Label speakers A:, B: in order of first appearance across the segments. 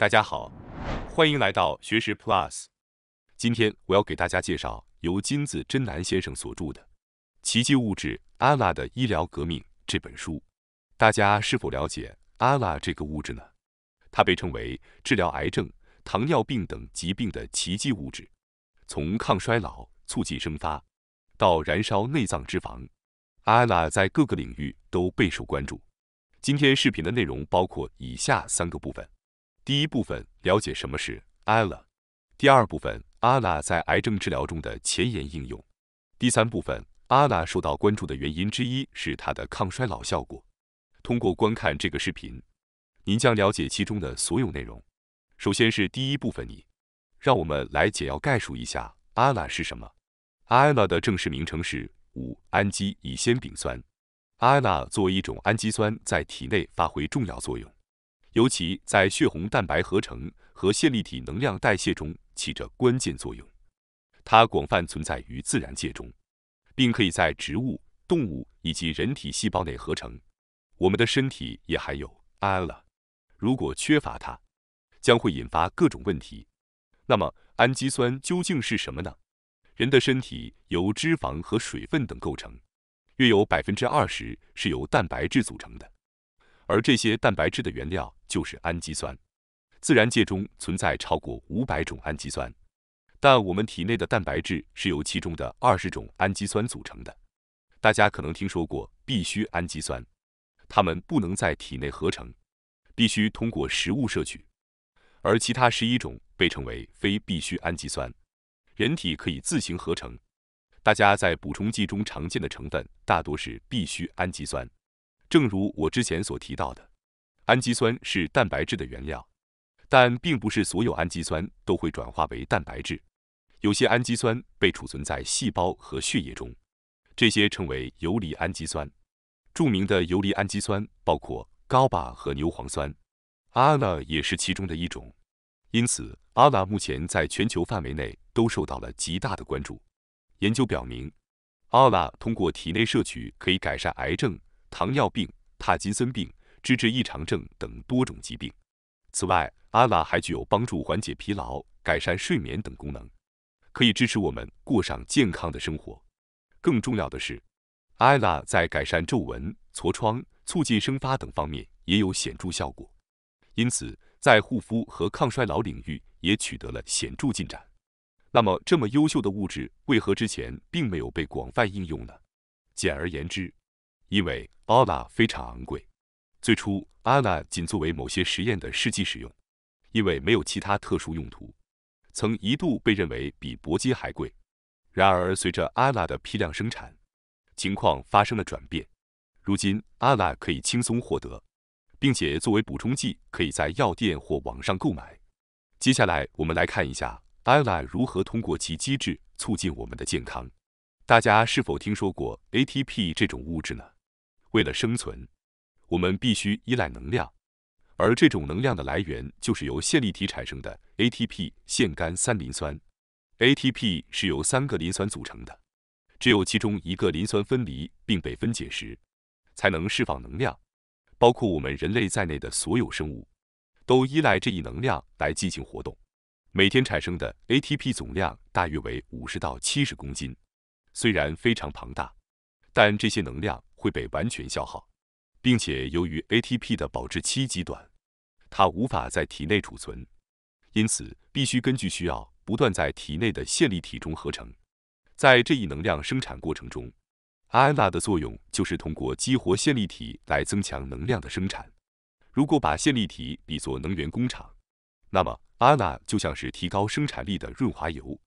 A: 大家好，欢迎来到学识 Plus。今天我要给大家介绍由金子真男先生所著的《奇迹物质阿拉的医疗革命》这本书。大家是否了解阿拉这个物质呢？它被称为治疗癌症、糖尿病等疾病的奇迹物质，从抗衰老、促进生发到燃烧内脏脂肪，阿拉在各个领域都备受关注。今天视频的内容包括以下三个部分。第一部分了解什么是 ALA，第二部分 ALA 在癌症治疗中的前沿应用，第三部分 ALA 受到关注的原因之一是它的抗衰老效果。通过观看这个视频，您将了解其中的所有内容。首先是第一部分，你让我们来简要概述一下 ALA 是什么。ALA 的正式名称是五氨基乙酰丙酸。ALA 作为一种氨基酸，在体内发挥重要作用。尤其在血红蛋白合成和线粒体能量代谢中起着关键作用。它广泛存在于自然界中，并可以在植物、动物以及人体细胞内合成。我们的身体也含有 ALA，如果缺乏它，将会引发各种问题。那么，氨基酸究竟是什么呢？人的身体由脂肪和水分等构成，约有百分之二十是由蛋白质组成的。而这些蛋白质的原料就是氨基酸。自然界中存在超过五百种氨基酸，但我们体内的蛋白质是由其中的二十种氨基酸组成的。大家可能听说过必需氨基酸，它们不能在体内合成，必须通过食物摄取。而其他十一种被称为非必需氨基酸，人体可以自行合成。大家在补充剂中常见的成分大多是必需氨基酸。正如我之前所提到的，氨基酸是蛋白质的原料，但并不是所有氨基酸都会转化为蛋白质。有些氨基酸被储存在细胞和血液中，这些称为游离氨基酸。著名的游离氨基酸包括高巴和牛磺酸 a 拉 a 也是其中的一种。因此 a 拉 a 目前在全球范围内都受到了极大的关注。研究表明 a 拉 a 通过体内摄取可以改善癌症。糖尿病、帕金森病、脂质异常症等多种疾病。此外艾拉还具有帮助缓解疲劳、改善睡眠等功能，可以支持我们过上健康的生活。更重要的是艾拉在改善皱纹、痤疮、促进生发等方面也有显著效果，因此在护肤和抗衰老领域也取得了显著进展。那么，这么优秀的物质为何之前并没有被广泛应用呢？简而言之，因为 l a 非常昂贵，最初 l a 仅作为某些实验的试剂使用，因为没有其他特殊用途，曾一度被认为比铂金还贵。然而，随着 l a 的批量生产，情况发生了转变。如今，阿拉可以轻松获得，并且作为补充剂可以在药店或网上购买。接下来，我们来看一下阿拉如何通过其机制促进我们的健康。大家是否听说过 ATP 这种物质呢？为了生存，我们必须依赖能量，而这种能量的来源就是由线粒体产生的 ATP 腺苷三磷酸。ATP 是由三个磷酸组成的，只有其中一个磷酸分离并被分解时，才能释放能量。包括我们人类在内的所有生物，都依赖这一能量来进行活动。每天产生的 ATP 总量大约为五十到七十公斤，虽然非常庞大，但这些能量。会被完全消耗，并且由于 ATP 的保质期极短，它无法在体内储存，因此必须根据需要不断在体内的线粒体中合成。在这一能量生产过程中，阿娜的作用就是通过激活线粒体来增强能量的生产。如果把线粒体比作能源工厂，那么阿娜就像是提高生产力的润滑油。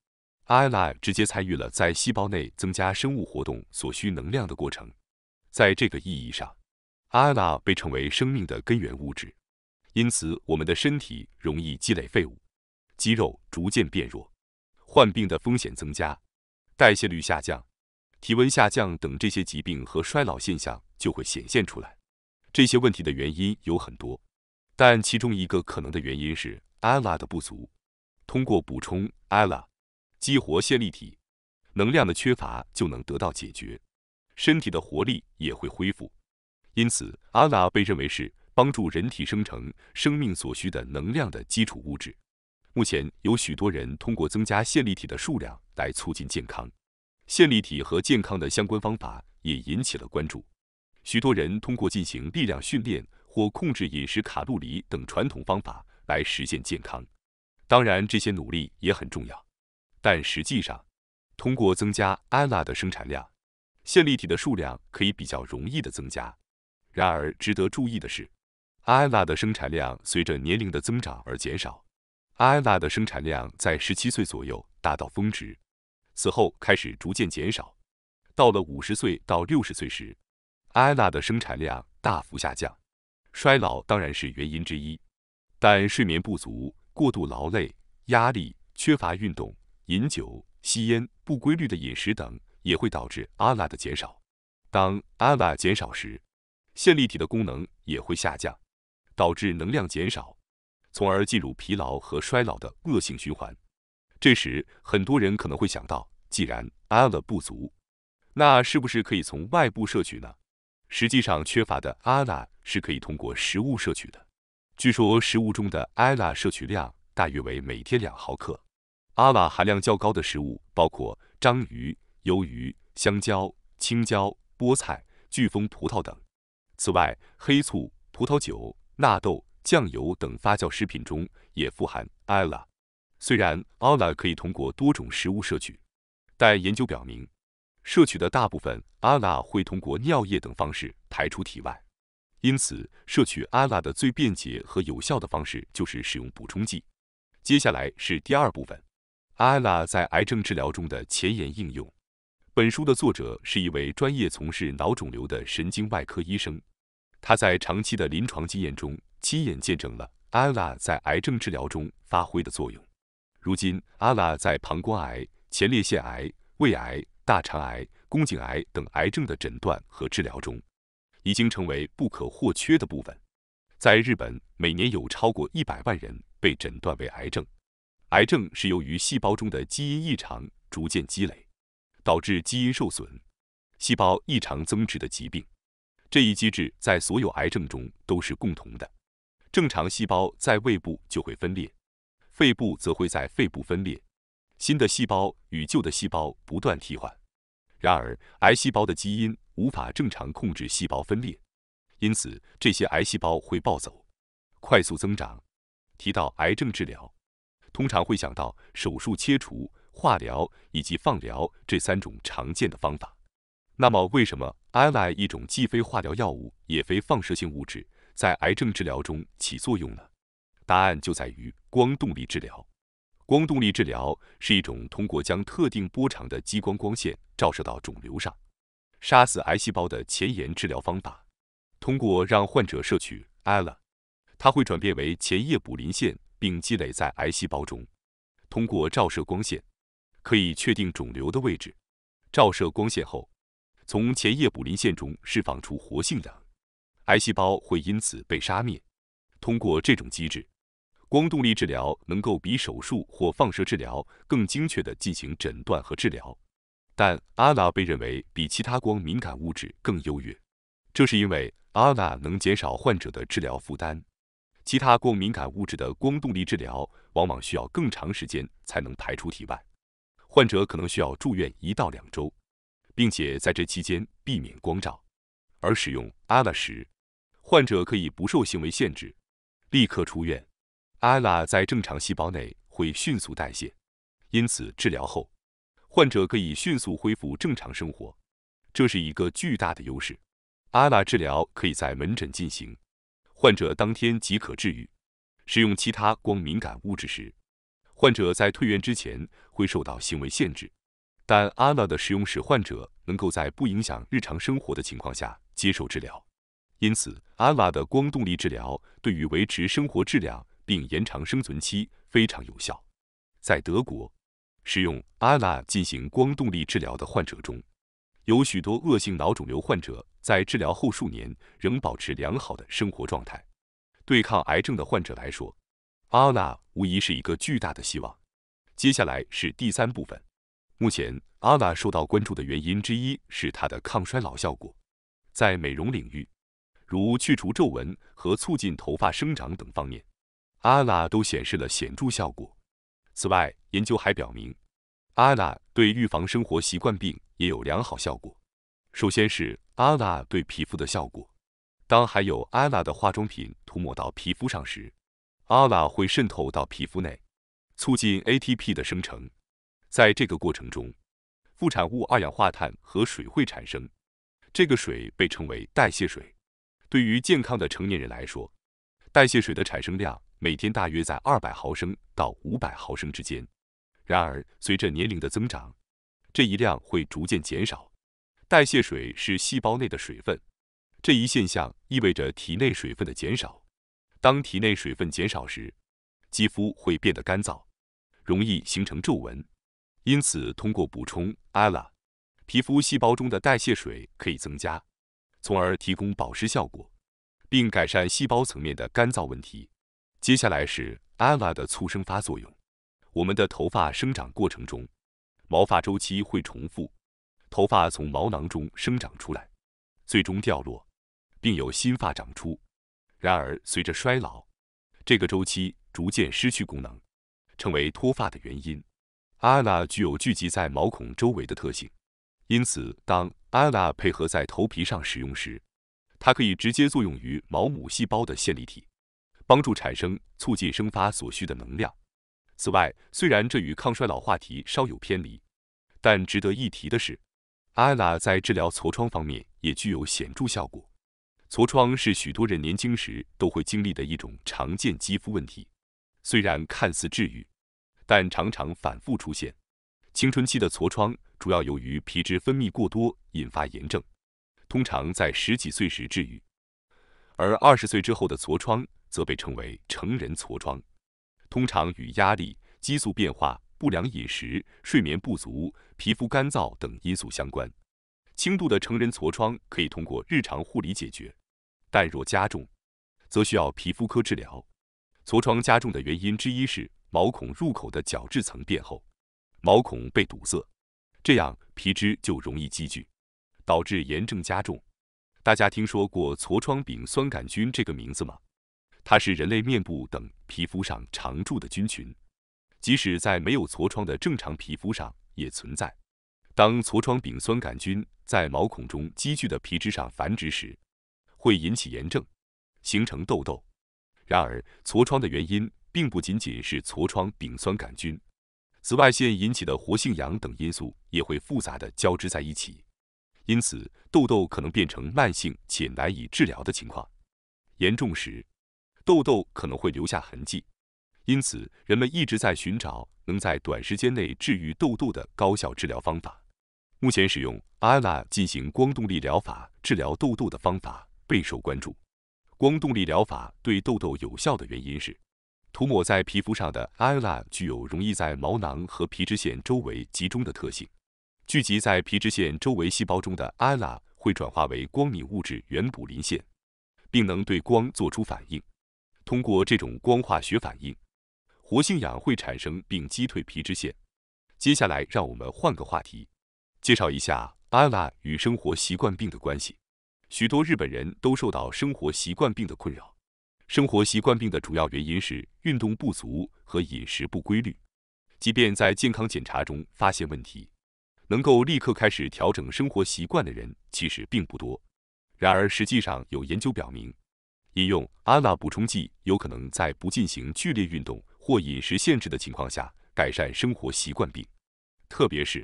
A: 阿娜直接参与了在细胞内增加生物活动所需能量的过程。在这个意义上阿 l a 被称为生命的根源物质。因此，我们的身体容易积累废物，肌肉逐渐变弱，患病的风险增加，代谢率下降，体温下降等这些疾病和衰老现象就会显现出来。这些问题的原因有很多，但其中一个可能的原因是阿 l a 的不足。通过补充阿 l a 激活线粒体，能量的缺乏就能得到解决。身体的活力也会恢复，因此阿拉被认为是帮助人体生成生命所需的能量的基础物质。目前有许多人通过增加线粒体的数量来促进健康。线粒体和健康的相关方法也引起了关注。许多人通过进行力量训练或控制饮食卡路里等传统方法来实现健康。当然，这些努力也很重要，但实际上，通过增加安拉的生产量。线粒体的数量可以比较容易的增加。然而，值得注意的是，艾拉的生产量随着年龄的增长而减少。艾拉的生产量在十七岁左右达到峰值，此后开始逐渐减少。到了五十岁到六十岁时，艾拉的生产量大幅下降。衰老当然是原因之一，但睡眠不足、过度劳累、压力、缺乏运动、饮酒、吸烟、不规律的饮食等。也会导致 ALA 的减少。当 ALA 减少时，线粒体的功能也会下降，导致能量减少，从而进入疲劳和衰老的恶性循环。这时，很多人可能会想到，既然 ALA 不足，那是不是可以从外部摄取呢？实际上，缺乏的 ALA 是可以通过食物摄取的。据说，食物中的 ALA 摄取量大约为每天两毫克。ALA 含量较高的食物包括章鱼。鱿鱼、香蕉、青椒、菠菜、巨峰葡萄等。此外，黑醋、葡萄酒、纳豆、酱油等发酵食品中也富含 ALA。虽然 ALA 可以通过多种食物摄取，但研究表明，摄取的大部分 ALA 会通过尿液等方式排出体外。因此，摄取 ALA 的最便捷和有效的方式就是使用补充剂。接下来是第二部分，ALA 在癌症治疗中的前沿应用。本书的作者是一位专业从事脑肿瘤的神经外科医生，他在长期的临床经验中亲眼见证了阿 l a 在癌症治疗中发挥的作用。如今阿 l a 在膀胱癌、前列腺癌、胃癌、大肠癌、宫颈癌等癌症的诊断和治疗中，已经成为不可或缺的部分。在日本，每年有超过一百万人被诊断为癌症。癌症是由于细胞中的基因异常逐渐积累。导致基因受损、细胞异常增殖的疾病。这一机制在所有癌症中都是共同的。正常细胞在胃部就会分裂，肺部则会在肺部分裂。新的细胞与旧的细胞不断替换。然而，癌细胞的基因无法正常控制细胞分裂，因此这些癌细胞会暴走，快速增长。提到癌症治疗，通常会想到手术切除。化疗以及放疗这三种常见的方法，那么为什么 I 类一种既非化疗药物也非放射性物质在癌症治疗中起作用呢？答案就在于光动力治疗。光动力治疗是一种通过将特定波长的激光光线照射到肿瘤上，杀死癌细胞的前沿治疗方法。通过让患者摄取 I a 它会转变为前叶卟啉腺并积累在癌细胞中，通过照射光线。可以确定肿瘤的位置，照射光线后，从前叶卟啉腺中释放出活性氧，癌细胞会因此被杀灭。通过这种机制，光动力治疗能够比手术或放射治疗更精确的进行诊断和治疗。但阿娜被认为比其他光敏感物质更优越，这是因为阿娜能减少患者的治疗负担。其他光敏感物质的光动力治疗往往需要更长时间才能排出体外。患者可能需要住院一到两周，并且在这期间避免光照。而使用 ALA 时，患者可以不受行为限制，立刻出院。ALA 在正常细胞内会迅速代谢，因此治疗后，患者可以迅速恢复正常生活，这是一个巨大的优势。ALA 治疗可以在门诊进行，患者当天即可治愈。使用其他光敏感物质时，患者在退院之前会受到行为限制，但阿拉的使用使患者能够在不影响日常生活的情况下接受治疗。因此，阿拉的光动力治疗对于维持生活质量并延长生存期非常有效。在德国，使用阿拉进行光动力治疗的患者中，有许多恶性脑肿瘤患者在治疗后数年仍保持良好的生活状态。对抗癌症的患者来说，阿拉无疑是一个巨大的希望。接下来是第三部分。目前，阿拉受到关注的原因之一是它的抗衰老效果，在美容领域，如去除皱纹和促进头发生长等方面，阿拉都显示了显著效果。此外，研究还表明，阿拉对预防生活习惯病也有良好效果。首先是阿拉对皮肤的效果，当含有阿拉的化妆品涂抹到皮肤上时。阿拉会渗透到皮肤内，促进 ATP 的生成。在这个过程中，副产物二氧化碳和水会产生。这个水被称为代谢水。对于健康的成年人来说，代谢水的产生量每天大约在二百毫升到五百毫升之间。然而，随着年龄的增长，这一量会逐渐减少。代谢水是细胞内的水分。这一现象意味着体内水分的减少。当体内水分减少时，肌肤会变得干燥，容易形成皱纹。因此，通过补充 ALA，皮肤细胞中的代谢水可以增加，从而提供保湿效果，并改善细胞层面的干燥问题。接下来是 ALA 的促生发作用。我们的头发生长过程中，毛发周期会重复，头发从毛囊中生长出来，最终掉落，并有新发长出。然而，随着衰老，这个周期逐渐失去功能，成为脱发的原因。ALA 具有聚集在毛孔周围的特性，因此，当 ALA 配合在头皮上使用时，它可以直接作用于毛母细胞的线粒体，帮助产生促进生发所需的能量。此外，虽然这与抗衰老话题稍有偏离，但值得一提的是，ALA 在治疗痤疮方面也具有显著效果。痤疮是许多人年轻时都会经历的一种常见肌肤问题，虽然看似治愈，但常常反复出现。青春期的痤疮主要由于皮脂分泌过多引发炎症，通常在十几岁时治愈。而二十岁之后的痤疮则被称为成人痤疮，通常与压力、激素变化、不良饮食、睡眠不足、皮肤干燥等因素相关。轻度的成人痤疮可以通过日常护理解决。但若加重，则需要皮肤科治疗。痤疮加重的原因之一是毛孔入口的角质层变厚，毛孔被堵塞，这样皮脂就容易积聚，导致炎症加重。大家听说过痤疮丙酸杆菌这个名字吗？它是人类面部等皮肤上常驻的菌群，即使在没有痤疮的正常皮肤上也存在。当痤疮丙酸杆菌在毛孔中积聚的皮脂上繁殖时，会引起炎症，形成痘痘。然而，痤疮的原因并不仅仅是痤疮丙酸杆菌，紫外线引起的活性氧等因素也会复杂的交织在一起。因此，痘痘可能变成慢性且难以治疗的情况。严重时，痘痘可能会留下痕迹。因此，人们一直在寻找能在短时间内治愈痘痘的高效治疗方法。目前，使用 i l a 进行光动力疗法治疗痘痘的方法。备受关注。光动力疗法对痘痘有效的原因是，涂抹在皮肤上的 ALA 具有容易在毛囊和皮脂腺周围集中的特性。聚集在皮脂腺周围细胞中的 ALA 会转化为光敏物质原卟啉腺，并能对光做出反应。通过这种光化学反应，活性氧会产生并击退皮脂腺。接下来，让我们换个话题，介绍一下 l l a 与生活习惯病的关系。许多日本人都受到生活习惯病的困扰，生活习惯病的主要原因是运动不足和饮食不规律。即便在健康检查中发现问题，能够立刻开始调整生活习惯的人其实并不多。然而，实际上有研究表明，饮用安娜补充剂有可能在不进行剧烈运动或饮食限制的情况下改善生活习惯病，特别是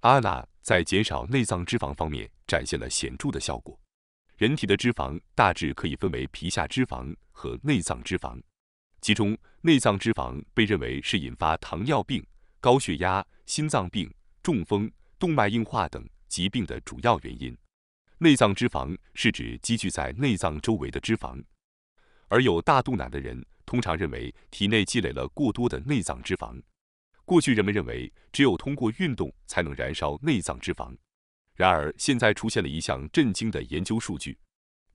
A: 安娜在减少内脏脂肪方面展现了显著的效果。人体的脂肪大致可以分为皮下脂肪和内脏脂肪，其中内脏脂肪被认为是引发糖尿病、高血压、心脏病、中风、动脉硬化等疾病的主要原因。内脏脂肪是指积聚在内脏周围的脂肪，而有大肚腩的人通常认为体内积累了过多的内脏脂肪。过去人们认为只有通过运动才能燃烧内脏脂肪。然而，现在出现了一项震惊的研究数据，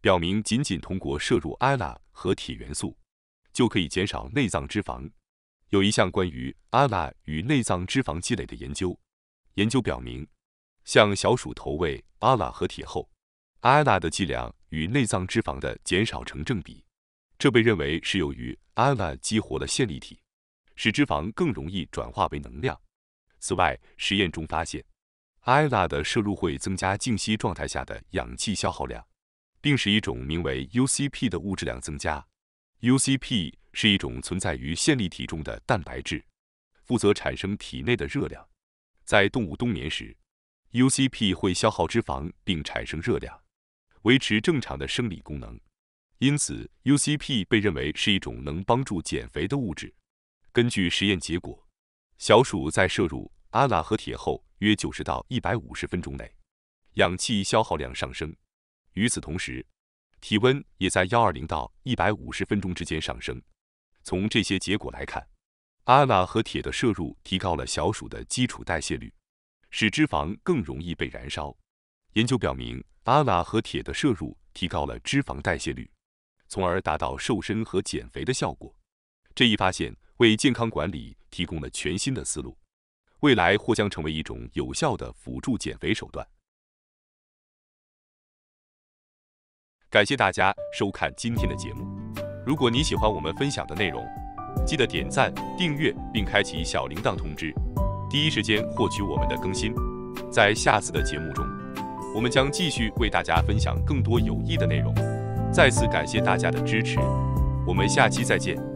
A: 表明仅仅通过摄入 ALA 和铁元素，就可以减少内脏脂肪。有一项关于 ALA 与内脏脂肪积累的研究，研究表明，向小鼠投喂 ALA 和铁后，ALA 的剂量与内脏脂肪的减少成正比。这被认为是由于 ALA 激活了线粒体，使脂肪更容易转化为能量。此外，实验中发现。埃拉的摄入会增加静息状态下的氧气消耗量，并使一种名为 UCP 的物质量增加。UCP 是一种存在于线粒体中的蛋白质，负责产生体内的热量。在动物冬眠时，UCP 会消耗脂肪并产生热量，维持正常的生理功能。因此，UCP 被认为是一种能帮助减肥的物质。根据实验结果，小鼠在摄入阿拉和铁后约九十到一百五十分钟内，氧气消耗量上升。与此同时，体温也在幺二零到一百五十分钟之间上升。从这些结果来看阿拉和铁的摄入提高了小鼠的基础代谢率，使脂肪更容易被燃烧。研究表明阿拉和铁的摄入提高了脂肪代谢率，从而达到瘦身和减肥的效果。这一发现为健康管理提供了全新的思路。未来或将成为一种有效的辅助减肥手段。感谢大家收看今天的节目。如果你喜欢我们分享的内容，记得点赞、订阅并开启小铃铛通知，第一时间获取我们的更新。在下次的节目中，我们将继续为大家分享更多有益的内容。再次感谢大家的支持，我们下期再见。